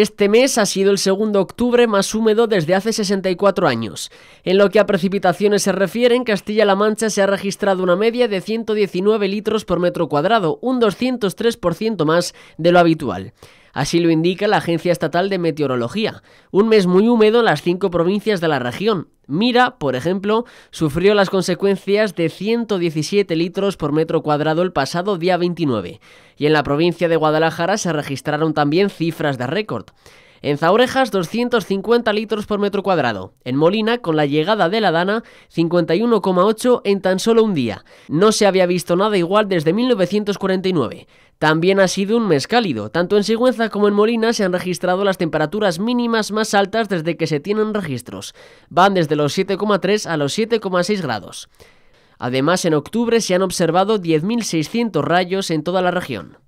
Este mes ha sido el segundo octubre más húmedo desde hace 64 años. En lo que a precipitaciones se refiere, en Castilla-La Mancha se ha registrado una media de 119 litros por metro cuadrado, un 203% más de lo habitual. Así lo indica la Agencia Estatal de Meteorología. Un mes muy húmedo en las cinco provincias de la región. Mira, por ejemplo, sufrió las consecuencias de 117 litros por metro cuadrado el pasado día 29. Y en la provincia de Guadalajara se registraron también cifras de récord. En Zaurejas 250 litros por metro cuadrado. En Molina, con la llegada de la Dana, 51,8 en tan solo un día. No se había visto nada igual desde 1949. También ha sido un mes cálido. Tanto en Sigüenza como en Molina se han registrado las temperaturas mínimas más altas desde que se tienen registros. Van desde los 7,3 a los 7,6 grados. Además, en octubre se han observado 10.600 rayos en toda la región.